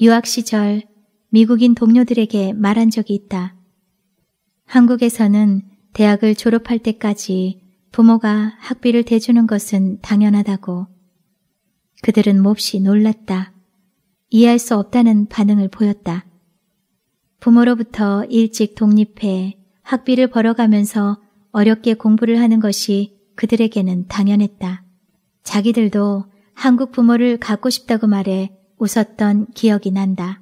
유학 시절 미국인 동료들에게 말한 적이 있다. 한국에서는 대학을 졸업할 때까지 부모가 학비를 대주는 것은 당연하다고. 그들은 몹시 놀랐다. 이해할 수 없다는 반응을 보였다. 부모로부터 일찍 독립해 학비를 벌어가면서 어렵게 공부를 하는 것이 그들에게는 당연했다. 자기들도 한국 부모를 갖고 싶다고 말해 웃었던 기억이 난다.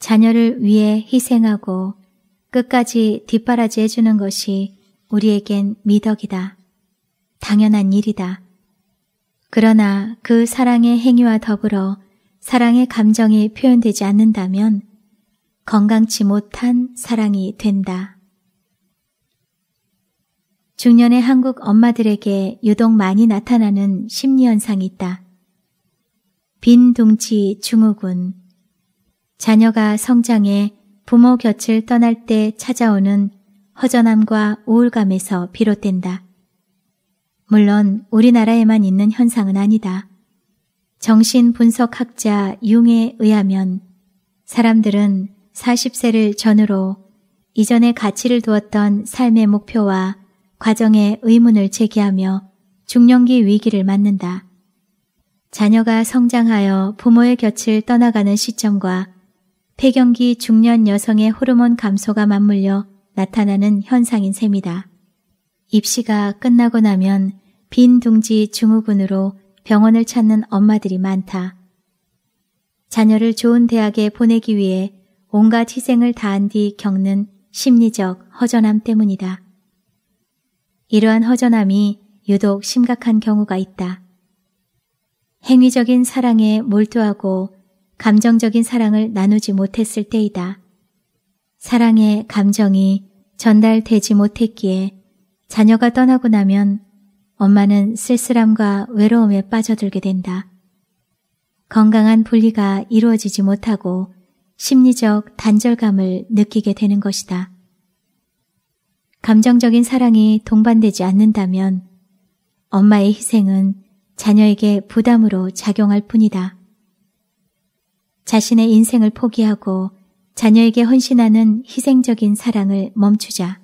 자녀를 위해 희생하고 끝까지 뒷바라지 해주는 것이 우리에겐 미덕이다. 당연한 일이다. 그러나 그 사랑의 행위와 더불어 사랑의 감정이 표현되지 않는다면 건강치 못한 사랑이 된다. 중년의 한국 엄마들에게 유독 많이 나타나는 심리현상이 있다. 빈 둥치 중후군. 자녀가 성장해 부모 곁을 떠날 때 찾아오는 허전함과 우울감에서 비롯된다. 물론 우리나라에만 있는 현상은 아니다. 정신분석학자 융에 의하면 사람들은 40세를 전후로 이전에 가치를 두었던 삶의 목표와 과정의 의문을 제기하며 중년기 위기를 맞는다. 자녀가 성장하여 부모의 곁을 떠나가는 시점과 폐경기 중년 여성의 호르몬 감소가 맞물려 나타나는 현상인 셈이다. 입시가 끝나고 나면 빈 둥지 증후군으로 병원을 찾는 엄마들이 많다. 자녀를 좋은 대학에 보내기 위해 온갖 희생을 다한 뒤 겪는 심리적 허전함 때문이다. 이러한 허전함이 유독 심각한 경우가 있다. 행위적인 사랑에 몰두하고 감정적인 사랑을 나누지 못했을 때이다. 사랑의 감정이 전달되지 못했기에 자녀가 떠나고 나면 엄마는 쓸쓸함과 외로움에 빠져들게 된다. 건강한 분리가 이루어지지 못하고 심리적 단절감을 느끼게 되는 것이다. 감정적인 사랑이 동반되지 않는다면 엄마의 희생은 자녀에게 부담으로 작용할 뿐이다. 자신의 인생을 포기하고 자녀에게 헌신하는 희생적인 사랑을 멈추자.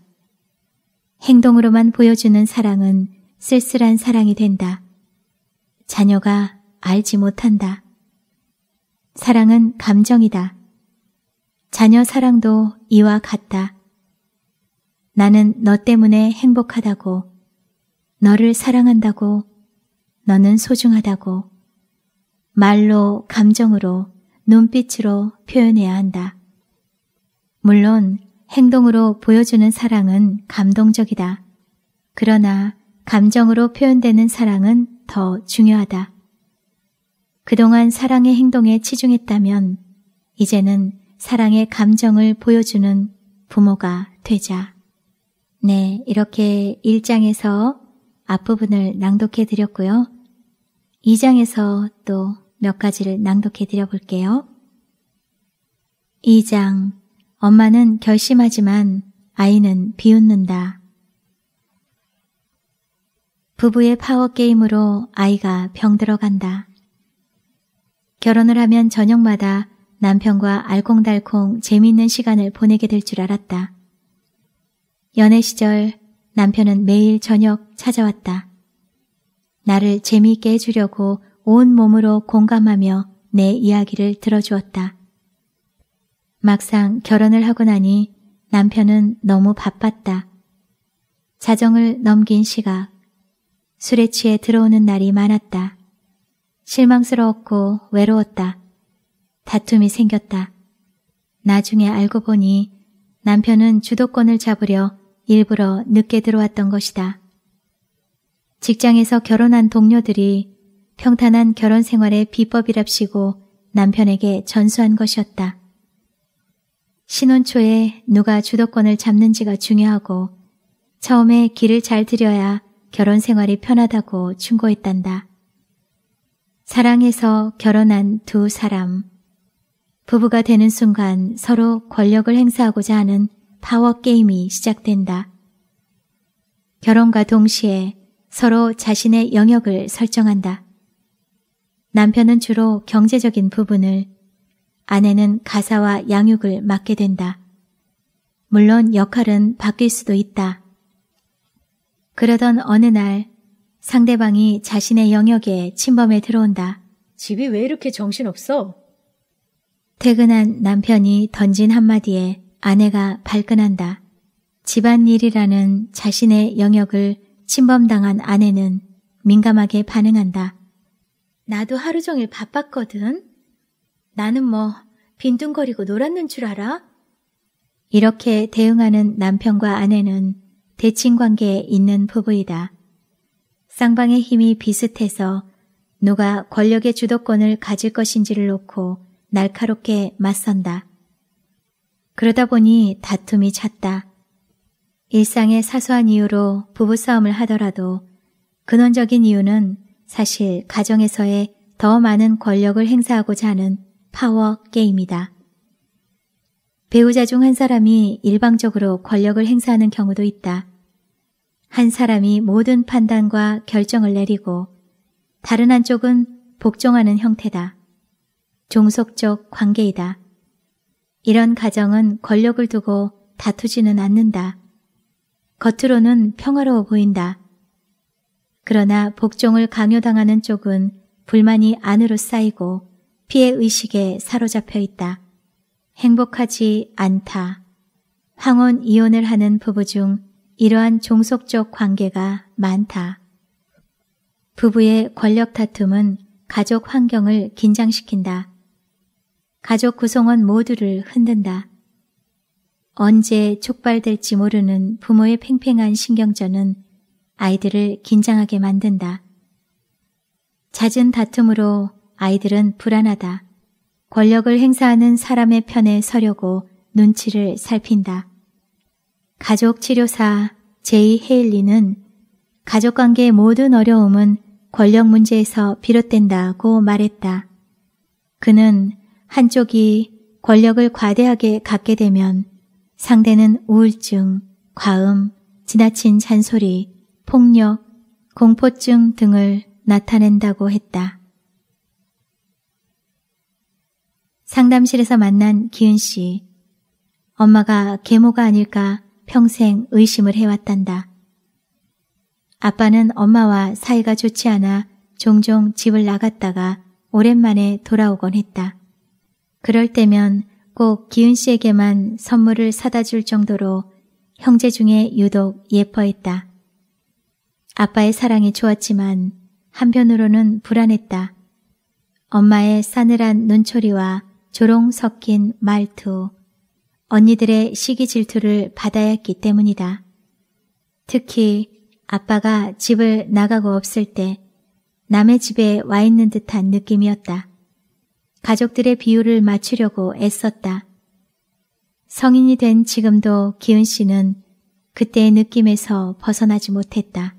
행동으로만 보여주는 사랑은 쓸쓸한 사랑이 된다. 자녀가 알지 못한다. 사랑은 감정이다. 자녀 사랑도 이와 같다. 나는 너 때문에 행복하다고, 너를 사랑한다고, 너는 소중하다고, 말로, 감정으로, 눈빛으로 표현해야 한다. 물론 행동으로 보여주는 사랑은 감동적이다. 그러나 감정으로 표현되는 사랑은 더 중요하다. 그동안 사랑의 행동에 치중했다면 이제는 사랑의 감정을 보여주는 부모가 되자. 네, 이렇게 1장에서 앞부분을 낭독해 드렸고요. 2장에서 또 몇 가지를 낭독해 드려 볼게요. 2장 엄마는 결심하지만 아이는 비웃는다. 부부의 파워 게임으로 아이가 병들어간다. 결혼을 하면 저녁마다 남편과 알콩달콩 재미있는 시간을 보내게 될 줄 알았다. 연애 시절 남편은 매일 저녁 찾아왔다. 나를 재미있게 해주려고 온 몸으로 공감하며 내 이야기를 들어주었다. 막상 결혼을 하고 나니 남편은 너무 바빴다. 자정을 넘긴 시각, 술에 취해 들어오는 날이 많았다. 실망스러웠고 외로웠다. 다툼이 생겼다. 나중에 알고 보니 남편은 주도권을 잡으려 일부러 늦게 들어왔던 것이다. 직장에서 결혼한 동료들이 평탄한 결혼 생활의 비법이랍시고 남편에게 전수한 것이었다. 신혼 초에 누가 주도권을 잡는지가 중요하고 처음에 길을 잘 들여야 결혼 생활이 편하다고 충고했단다. 사랑해서 결혼한 두 사람. 부부가 되는 순간 서로 권력을 행사하고자 하는 파워게임이 시작된다. 결혼과 동시에 서로 자신의 영역을 설정한다. 남편은 주로 경제적인 부분을, 아내는 가사와 양육을 맡게 된다. 물론 역할은 바뀔 수도 있다. 그러던 어느 날 상대방이 자신의 영역에 침범해 들어온다. 집이 왜 이렇게 정신없어? 퇴근한 남편이 던진 한마디에 아내가 발끈한다. 집안일이라는 자신의 영역을 침범당한 아내는 민감하게 반응한다. 나도 하루 종일 바빴거든. 나는 뭐 빈둥거리고 놀았는 줄 알아? 이렇게 대응하는 남편과 아내는 대칭 관계에 있는 부부이다. 쌍방의 힘이 비슷해서 누가 권력의 주도권을 가질 것인지를 놓고 날카롭게 맞선다. 그러다 보니 다툼이 찼다 일상의 사소한 이유로 부부싸움을 하더라도 근원적인 이유는 사실 가정에서의 더 많은 권력을 행사하고자 하는 파워 게임이다. 배우자 중 한 사람이 일방적으로 권력을 행사하는 경우도 있다. 한 사람이 모든 판단과 결정을 내리고 다른 한쪽은 복종하는 형태다. 종속적 관계이다. 이런 가정은 권력을 두고 다투지는 않는다. 겉으로는 평화로워 보인다. 그러나 복종을 강요당하는 쪽은 불만이 안으로 쌓이고 피해 의식에 사로잡혀 있다. 행복하지 않다. 황혼 이혼을 하는 부부 중 이러한 종속적 관계가 많다. 부부의 권력 다툼은 가족 환경을 긴장시킨다. 가족 구성원 모두를 흔든다. 언제 촉발될지 모르는 부모의 팽팽한 신경전은 아이들을 긴장하게 만든다. 잦은 다툼으로 아이들은 불안하다. 권력을 행사하는 사람의 편에 서려고 눈치를 살핀다. 가족 치료사 제이 헤일리는 가족관계의 모든 어려움은 권력 문제에서 비롯된다고 말했다. 그는 한쪽이 권력을 과대하게 갖게 되면 상대는 우울증, 과음, 지나친 잔소리, 폭력, 공포증 등을 나타낸다고 했다. 상담실에서 만난 기은 씨. 엄마가 계모가 아닐까 평생 의심을 해왔단다. 아빠는 엄마와 사이가 좋지 않아 종종 집을 나갔다가 오랜만에 돌아오곤 했다. 그럴 때면 꼭 기은 씨에게만 선물을 사다 줄 정도로 형제 중에 유독 예뻐했다. 아빠의 사랑이 좋았지만 한편으로는 불안했다. 엄마의 싸늘한 눈초리와 조롱 섞인 말투, 언니들의 시기 질투를 받아야 했기 때문이다. 특히 아빠가 집을 나가고 없을 때 남의 집에 와 있는 듯한 느낌이었다. 가족들의 비율을 맞추려고 애썼다. 성인이 된 지금도 기은 씨는 그때의 느낌에서 벗어나지 못했다.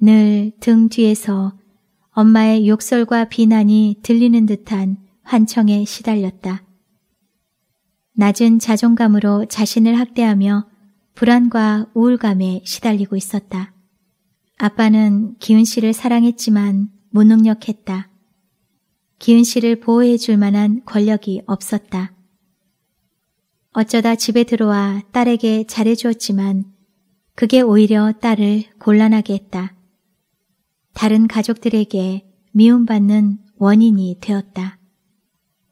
늘 등 뒤에서 엄마의 욕설과 비난이 들리는 듯한 환청에 시달렸다. 낮은 자존감으로 자신을 학대하며 불안과 우울감에 시달리고 있었다. 아빠는 기훈 씨를 사랑했지만 무능력했다. 기은 씨를 보호해 줄 만한 권력이 없었다. 어쩌다 집에 들어와 딸에게 잘해주었지만 그게 오히려 딸을 곤란하게 했다. 다른 가족들에게 미움받는 원인이 되었다.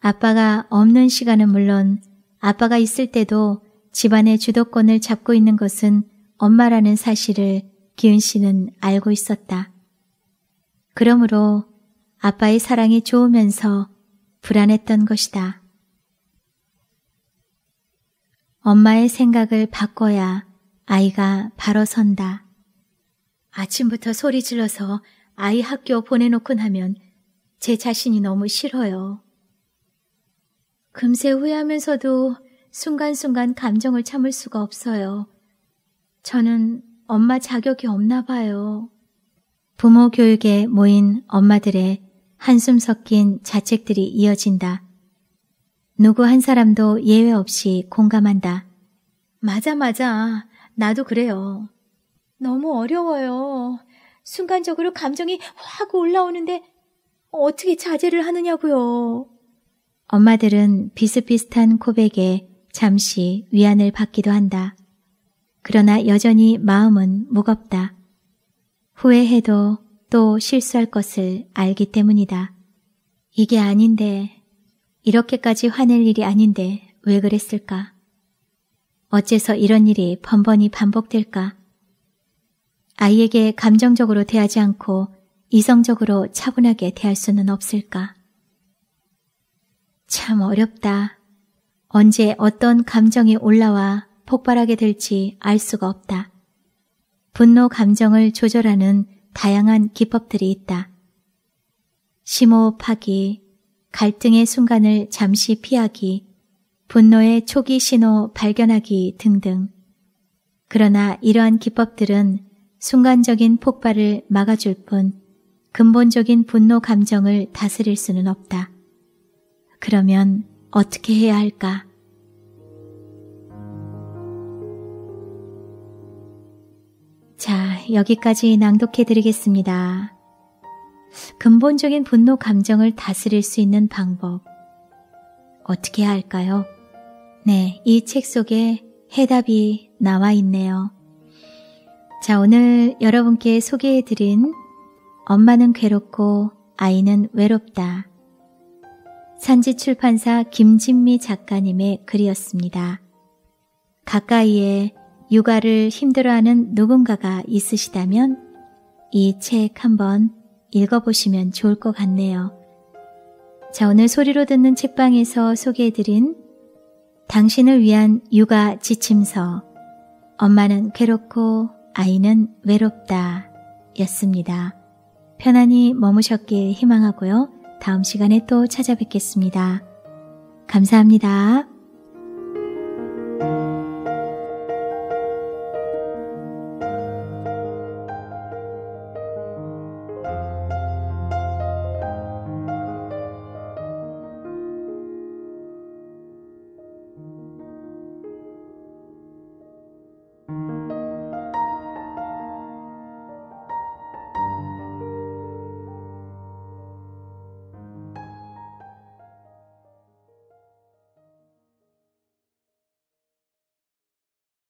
아빠가 없는 시간은 물론 아빠가 있을 때도 집안의 주도권을 잡고 있는 것은 엄마라는 사실을 기은 씨는 알고 있었다. 그러므로 아빠의 사랑이 좋으면서 불안했던 것이다. 엄마의 생각을 바꿔야 아이가 바로 선다. 아침부터 소리 질러서 아이 학교 보내놓고 나면 제 자신이 너무 싫어요. 금세 후회하면서도 순간순간 감정을 참을 수가 없어요. 저는 엄마 자격이 없나 봐요. 부모 교육에 모인 엄마들의 한숨 섞인 자책들이 이어진다. 누구 한 사람도 예외 없이 공감한다. 맞아, 맞아. 나도 그래요. 너무 어려워요. 순간적으로 감정이 확 올라오는데 어떻게 자제를 하느냐고요. 엄마들은 비슷비슷한 고백에 잠시 위안을 받기도 한다. 그러나 여전히 마음은 무겁다. 후회해도 또 실수할 것을 알기 때문이다. 이게 아닌데, 이렇게까지 화낼 일이 아닌데 왜 그랬을까? 어째서 이런 일이 번번이 반복될까? 아이에게 감정적으로 대하지 않고 이성적으로 차분하게 대할 수는 없을까? 참 어렵다. 언제 어떤 감정이 올라와 폭발하게 될지 알 수가 없다. 분노 감정을 조절하는 다양한 기법들이 있다. 심호흡하기, 갈등의 순간을 잠시 피하기, 분노의 초기 신호 발견하기 등등. 그러나 이러한 기법들은 순간적인 폭발을 막아줄 뿐 근본적인 분노 감정을 다스릴 수는 없다. 그러면 어떻게 해야 할까? 자, 여기까지 낭독해 드리겠습니다. 근본적인 분노 감정을 다스릴 수 있는 방법. 어떻게 할까요? 네, 이 책 속에 해답이 나와 있네요. 자, 오늘 여러분께 소개해 드린 엄마는 괴롭고 아이는 외롭다. 산지 출판사 김진미 작가님의 글이었습니다. 가까이에 육아를 힘들어하는 누군가가 있으시다면 이 책 한번 읽어보시면 좋을 것 같네요. 자, 오늘 소리로 듣는 책방에서 소개해드린 당신을 위한 육아 지침서 엄마는 괴롭고 아이는 외롭다 였습니다. 편안히 머무셨길 희망하고요. 다음 시간에 또 찾아뵙겠습니다. 감사합니다.